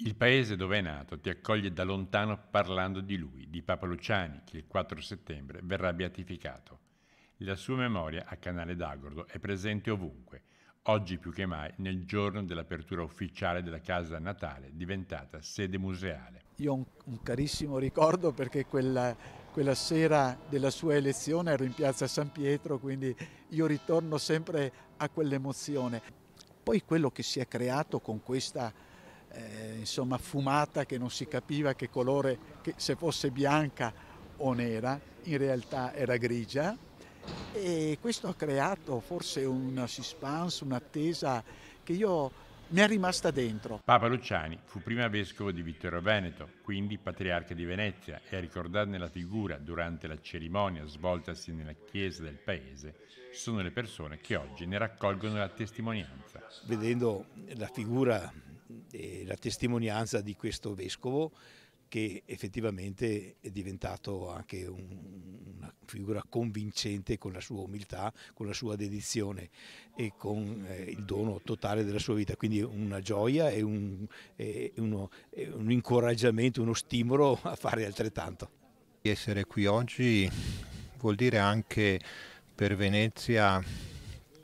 Il paese dove è nato ti accoglie da lontano parlando di lui, di Papa Luciani, che il 4 settembre verrà beatificato. La sua memoria a Canale d'Agordo è presente ovunque, oggi più che mai nel giorno dell'apertura ufficiale della casa natale, diventata sede museale. Io ho un, carissimo ricordo perché quella, quella sera della sua elezione ero in piazza San Pietro, quindi io ritorno sempre a quell'emozione. Poi quello che si è creato con questa eh, insomma, fumata che non si capiva che colore, che se fosse bianca o nera, in realtà era grigia e questo ha creato forse una suspense, un'attesa che io mi è rimasta dentro. Papa Luciani fu prima vescovo di Vittorio Veneto, quindi patriarca di Venezia, e a ricordarne la figura durante la cerimonia svoltasi nella chiesa del paese sono le persone che oggi ne raccolgono la testimonianza. Vedendo la figura eh, la testimonianza di questo vescovo che effettivamente è diventato anche un, una figura convincente con la sua umiltà, con la sua dedizione e con eh, il dono totale della sua vita, quindi una gioia e un, eh, uno, eh, un incoraggiamento, uno stimolo a fare altrettanto. Essere qui oggi vuol dire anche per Venezia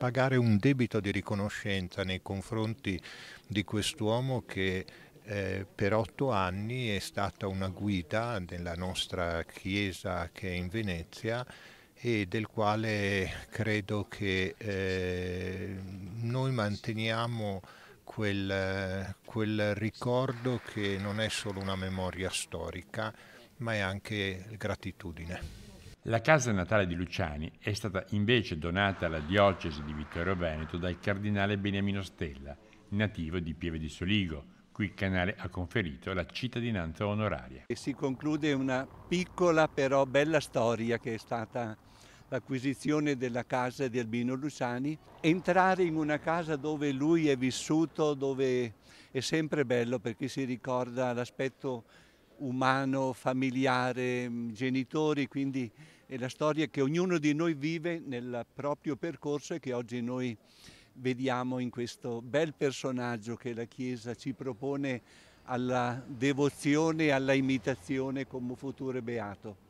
pagare un debito di riconoscenza nei confronti di quest'uomo che eh, per otto anni è stata una guida della nostra chiesa che è in Venezia e del quale credo che eh, noi manteniamo quel, quel ricordo che non è solo una memoria storica ma è anche gratitudine. La casa natale di Luciani è stata invece donata alla diocesi di Vittorio Veneto dal cardinale Beniamino Stella, nativo di Pieve di Soligo, cui il canale ha conferito la cittadinanza onoraria. E si conclude una piccola però bella storia che è stata l'acquisizione della casa di Albino Luciani. Entrare in una casa dove lui è vissuto, dove è sempre bello perché si ricorda l'aspetto umano, familiare, mm, genitori, quindi è la storia che ognuno di noi vive nel proprio percorso e che oggi noi vediamo in questo bel personaggio che la Chiesa ci propone alla devozione e alla imitazione come futuro beato.